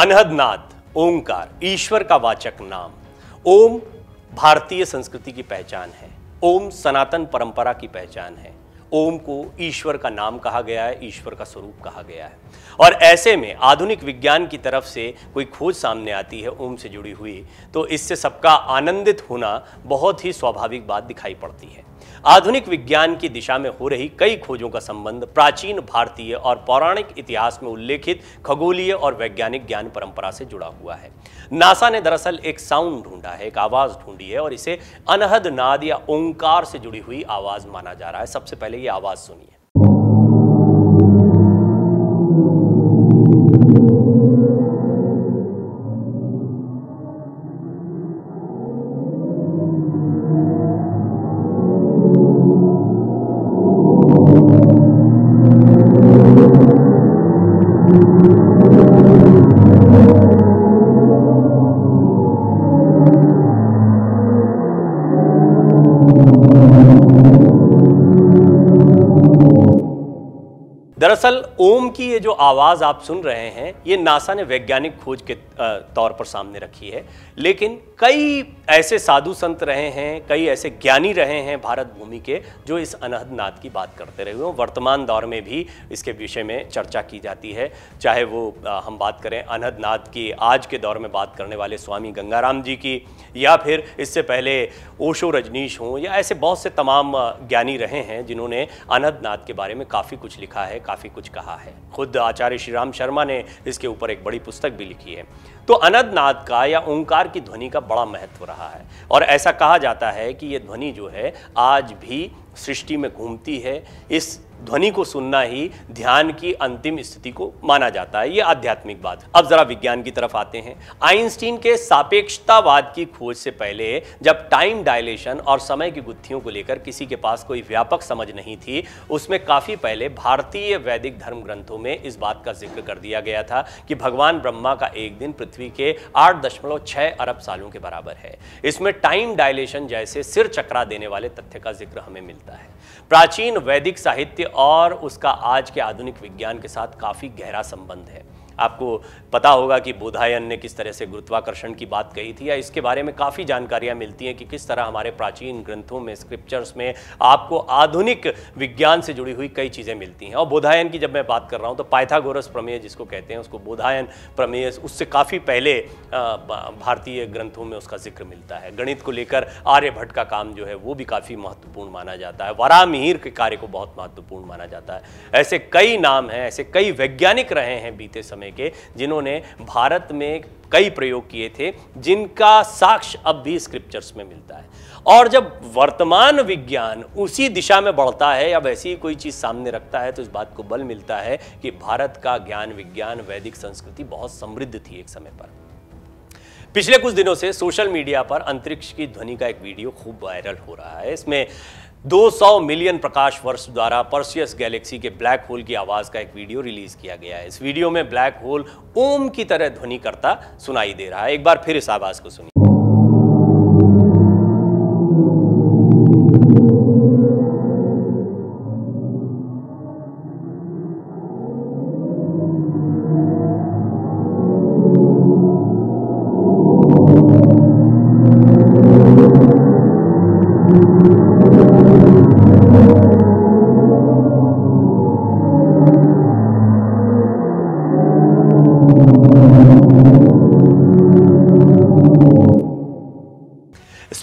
अनहदनाद ओंकार ईश्वर का वाचक नाम ओम भारतीय संस्कृति की पहचान है ओम सनातन परंपरा की पहचान है ओम को ईश्वर का नाम कहा गया है ईश्वर का स्वरूप कहा गया है और ऐसे में आधुनिक विज्ञान की तरफ से कोई खोज सामने आती है ओम से जुड़ी हुई तो इससे सबका आनंदित होना बहुत ही स्वाभाविक बात दिखाई पड़ती है आधुनिक विज्ञान की दिशा में हो रही कई खोजों का संबंध प्राचीन भारतीय और पौराणिक इतिहास में उल्लेखित खगोलीय और वैज्ञानिक ज्ञान परंपरा से जुड़ा हुआ है नासा ने दरअसल एक साउंड ढूंढा है एक आवाज ढूंढी है और इसे अनहद नाद या ओंकार से जुड़ी हुई आवाज माना जा रहा है सबसे पहले ये आवाज सुनिए दरअसल ओम की ये जो आवाज़ आप सुन रहे हैं ये नासा ने वैज्ञानिक खोज के तौर पर सामने रखी है लेकिन कई ऐसे साधु संत रहे हैं कई ऐसे ज्ञानी रहे हैं भारत भूमि के जो इस अनहद नाद की बात करते रहे हुए वर्तमान दौर में भी इसके विषय में चर्चा की जाती है चाहे वो हम बात करें अनहद नाद की आज के दौर में बात करने वाले स्वामी गंगाराम जी की या फिर इससे पहले ओशो रजनीश हों या ऐसे बहुत से तमाम ज्ञानी रहे हैं जिन्होंने अनहद नाद के बारे में काफ़ी कुछ लिखा है काफ़ी कुछ कहा रहा है खुद आचार्य श्री राम शर्मा ने इसके ऊपर एक बड़ी पुस्तक भी लिखी है तो अनंतनाद का या ओंकार की ध्वनि का बड़ा महत्व रहा है और ऐसा कहा जाता है कि ये ध्वनि जो है आज भी सृष्टि में घूमती है इस ध्वनि को सुनना ही ध्यान की अंतिम स्थिति को माना जाता है ये आध्यात्मिक बात अब जरा विज्ञान की तरफ आते हैं आइंस्टीन के सापेक्षतावाद की खोज से पहले जब टाइम डायलेशन और समय की गुत्थियों को लेकर किसी के पास कोई व्यापक समझ नहीं थी उसमें काफ़ी पहले भारतीय वैदिक धर्म ग्रंथों में इस बात का जिक्र कर दिया गया था कि भगवान ब्रह्मा का एक दिन पृथ्वी के आठ अरब सालों के बराबर है इसमें टाइम डायलेशन जैसे सिर चकरा देने वाले तथ्य का जिक्र हमें मिलता है प्राचीन वैदिक साहित्य और उसका आज के आधुनिक विज्ञान के साथ काफ़ी गहरा संबंध है आपको पता होगा कि बोधायन ने किस तरह से गुरुत्वाकर्षण की बात कही थी या इसके बारे में काफ़ी जानकारियाँ मिलती हैं कि किस तरह हमारे प्राचीन ग्रंथों में स्क्रिप्चर्स में आपको आधुनिक विज्ञान से जुड़ी हुई कई चीज़ें मिलती हैं और बोधायन की जब मैं बात कर रहा हूँ तो पाइथागोरस प्रमेय जिसको कहते हैं उसको बोधायन प्रमेय उससे काफ़ी पहले भारतीय ग्रंथों में उसका जिक्र मिलता है गणित को लेकर आर्यभट्ट का काम जो है वो भी काफ़ी महत्वपूर्ण माना जाता है वरा मिहिर के कार्य को बहुत महत्वपूर्ण माना जाता है ऐसे कई नाम हैं ऐसे कई वैज्ञानिक रहे हैं बीते समय समय के जिन्होंने भारत में कई प्रयोग किए थे जिनका साक्ष्य अब भी स्क्रिप्चर्स में मिलता है और जब वर्तमान विज्ञान उसी दिशा में बढ़ता है या वैसी ही कोई चीज़ सामने रखता है तो इस बात को बल मिलता है कि भारत का ज्ञान विज्ञान वैदिक संस्कृति बहुत समृद्ध थी एक समय पर पिछले कुछ दिनों से सोशल मीडिया पर अंतरिक्ष की ध्वनि का एक वीडियो खूब वायरल हो रहा है इसमें 200 मिलियन प्रकाश वर्ष द्वारा परसियस गैलेक्सी के ब्लैक होल की आवाज़ का एक वीडियो रिलीज किया गया है इस वीडियो में ब्लैक होल ओम की तरह ध्वनि करता सुनाई दे रहा है एक बार फिर इस आवाज़ को सुनिए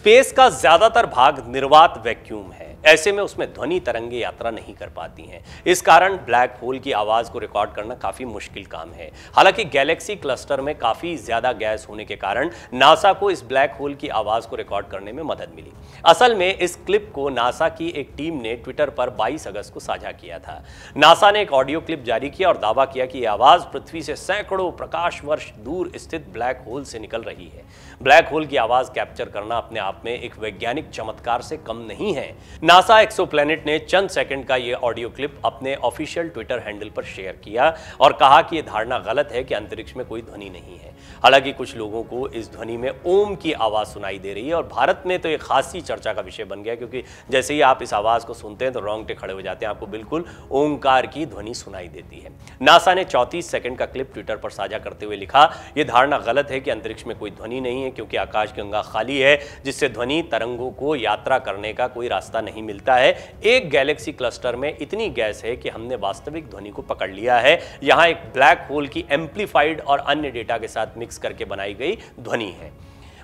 स्पेस का ज्यादातर भाग निर्वात वैक्यूम है ऐसे में उसमें ध्वनि तरंगे यात्रा नहीं कर पाती हैं इस कारण ब्लैक होल की आवाज़ को रिकॉर्ड करना काफ़ी मुश्किल काम है हालांकि गैलेक्सी क्लस्टर में काफ़ी ज़्यादा गैस होने के कारण नासा को इस ब्लैक होल की आवाज़ को रिकॉर्ड करने में मदद मिली असल में इस क्लिप को नासा की एक टीम ने ट्विटर पर बाईस अगस्त को साझा किया था नासा ने एक ऑडियो क्लिप जारी किया और दावा किया कि यह आवाज़ पृथ्वी से सैकड़ों प्रकाश वर्ष दूर स्थित ब्लैक होल से निकल रही है ब्लैक होल की आवाज़ कैप्चर करना अपने आप में एक वैज्ञानिक चमत्कार से कम नहीं है नासा प्लेनेट ने चंद सेकंड का यह ऑडियो क्लिप अपने ऑफिशियल ट्विटर हैंडल पर शेयर किया और कहा कि यह धारणा गलत है कि अंतरिक्ष में कोई ध्वनि नहीं है हालांकि कुछ लोगों को इस ध्वनि में ओम की आवाज़ सुनाई दे रही है और भारत में तो एक खासी चर्चा का विषय बन गया क्योंकि जैसे ही आप इस आवाज़ को सुनते हैं तो रोंगटे खड़े हो जाते हैं आपको बिल्कुल ओंकार की ध्वनि सुनाई देती है नासा ने चौतीस सेकंड का क्लिप ट्विटर पर साझा करते हुए लिखा यह धारणा गलत है कि अंतरिक्ष में कोई ध्वनि नहीं है क्योंकि आकाश गंगा खाली है जिससे ध्वनि तरंगों को यात्रा करने का कोई रास्ता नहीं नहीं मिलता है एक गैलेक्सी क्लस्टर में इतनी गैस है कि हमने वास्तविक ध्वनि को पकड़ लिया है यहाँ एक ब्लैक होल की एम्पलीफाइड और अन्य डेटा के साथ मिक्स करके बनाई गई ध्वनि है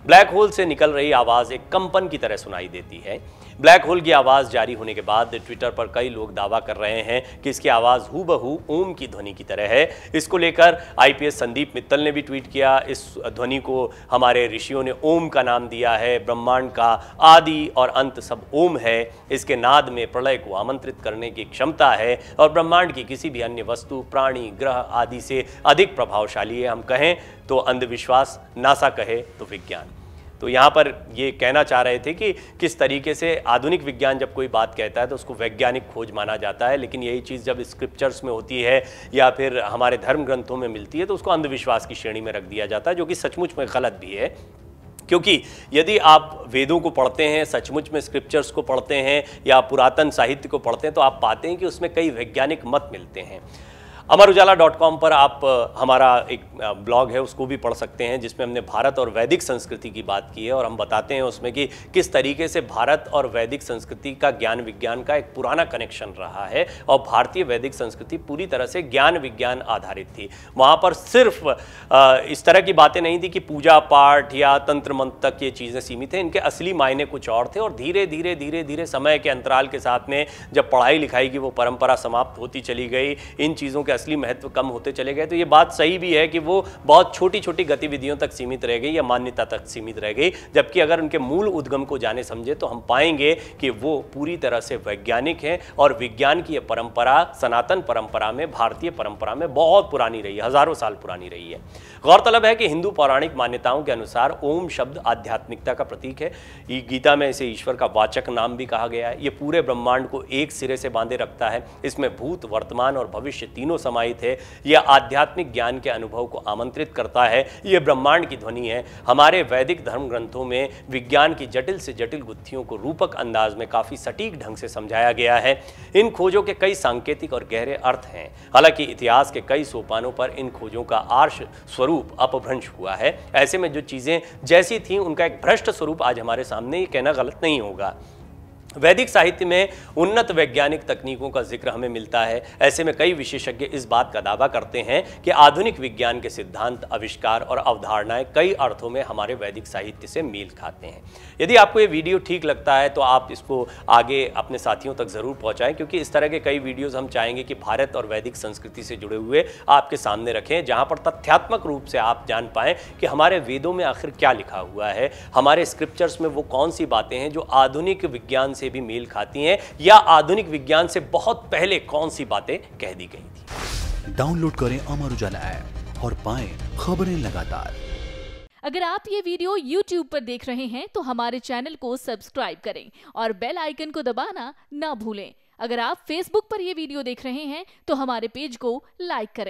ब्लैक होल से निकल रही आवाज़ एक कंपन की तरह सुनाई देती है ब्लैक होल की आवाज़ जारी होने के बाद ट्विटर पर कई लोग दावा कर रहे हैं कि इसकी आवाज़ हु बहू ओम की ध्वनि की तरह है इसको लेकर आईपीएस संदीप मित्तल ने भी ट्वीट किया इस ध्वनि को हमारे ऋषियों ने ओम का नाम दिया है ब्रह्मांड का आदि और अंत सब ओम है इसके नाद में प्रलय को आमंत्रित करने की क्षमता है और ब्रह्मांड की किसी भी अन्य वस्तु प्राणी ग्रह आदि से अधिक प्रभावशाली है हम कहें तो अंधविश्वास नासा कहे तो विज्ञान तो यहाँ पर ये कहना चाह रहे थे कि किस तरीके से आधुनिक विज्ञान जब कोई बात कहता है तो उसको वैज्ञानिक खोज माना जाता है लेकिन यही चीज़ जब स्क्रिप्चर्स में होती है या फिर हमारे धर्म ग्रंथों में मिलती है तो उसको अंधविश्वास की श्रेणी में रख दिया जाता है जो कि सचमुच में गलत भी है क्योंकि यदि आप वेदों को पढ़ते हैं सचमुच में स्क्रिप्चर्स को पढ़ते हैं या पुरातन साहित्य को पढ़ते हैं तो आप पाते हैं कि उसमें कई वैज्ञानिक मत मिलते हैं अमर उजाला डॉट कॉम पर आप हमारा एक ब्लॉग है उसको भी पढ़ सकते हैं जिसमें हमने भारत और वैदिक संस्कृति की बात की है और हम बताते हैं उसमें कि किस तरीके से भारत और वैदिक संस्कृति का ज्ञान विज्ञान का एक पुराना कनेक्शन रहा है और भारतीय वैदिक संस्कृति पूरी तरह से ज्ञान विज्ञान आधारित थी वहाँ पर सिर्फ इस तरह की बातें नहीं थी कि पूजा पाठ या तंत्र मंत्र तक ये चीज़ें सीमित हैं इनके असली मायने कुछ और थे और धीरे धीरे धीरे धीरे समय के अंतराल के साथ में जब पढ़ाई लिखाई की वो परंपरा समाप्त होती चली गई इन चीज़ों के असली महत्व कम होते चले गए तो ये बात सही भी है कि वो बहुत छोटी छोटी गतिविधियों तक सीमित रह गई या मान्यता तक सीमित रह गई जबकि अगर उनके मूल उद्गम को जाने समझे तो हम पाएंगे कि वो पूरी तरह से वैज्ञानिक हैं और विज्ञान की यह परंपरा सनातन परंपरा में भारतीय परंपरा में बहुत पुरानी रही है हजारों साल पुरानी रही है गौरतलब है कि हिंदू पौराणिक मान्यताओं के अनुसार ओम शब्द आध्यात्मिकता का प्रतीक है गीता में इसे ईश्वर का वाचक नाम भी कहा गया है ये पूरे ब्रह्मांड को एक सिरे से बांधे रखता है इसमें भूत वर्तमान और भविष्य तीनों समाहित है यह आध्यात्मिक ज्ञान के अनुभव को आमंत्रित करता है यह ब्रह्मांड की ध्वनि है हमारे वैदिक धर्म ग्रंथों में विज्ञान की जटिल से जटिल गुत्थियों को रूपक अंदाज में काफ़ी सटीक ढंग से समझाया गया है इन खोजों के कई सांकेतिक और गहरे अर्थ हैं हालांकि इतिहास के कई सोपानों पर इन खोजों का आर्ष स्वरूप अपभ्रंश हुआ है ऐसे में जो चीज़ें जैसी थी उनका एक भ्रष्ट स्वरूप आज हमारे सामने ये कहना गलत नहीं होगा वैदिक साहित्य में उन्नत वैज्ञानिक तकनीकों का जिक्र हमें मिलता है ऐसे में कई विशेषज्ञ इस बात का दावा करते हैं कि आधुनिक विज्ञान के सिद्धांत आविष्कार और अवधारणाएं कई अर्थों में हमारे वैदिक साहित्य से मेल खाते हैं यदि आपको ये वीडियो ठीक लगता है तो आप इसको आगे अपने साथियों तक ज़रूर पहुँचाएँ क्योंकि इस तरह के कई वीडियोज़ हम चाहेंगे कि भारत और वैदिक संस्कृति से जुड़े हुए आपके सामने रखें जहाँ पर तथ्यात्मक रूप से आप जान पाएँ कि हमारे वेदों में आखिर क्या लिखा हुआ है हमारे स्क्रिप्चर्स में वो कौन सी बातें हैं जो आधुनिक विज्ञान से भी मेल खाती हैं या आधुनिक विज्ञान से बहुत पहले कौन सी बातें कह दी गई थी डाउनलोड करें अमर उजाला ऐप और पाए खबरें लगातार अगर आप ये वीडियो YouTube पर देख रहे हैं तो हमारे चैनल को सब्सक्राइब करें और बेल आइकन को दबाना ना भूलें अगर आप Facebook पर यह वीडियो देख रहे हैं तो हमारे पेज को लाइक करें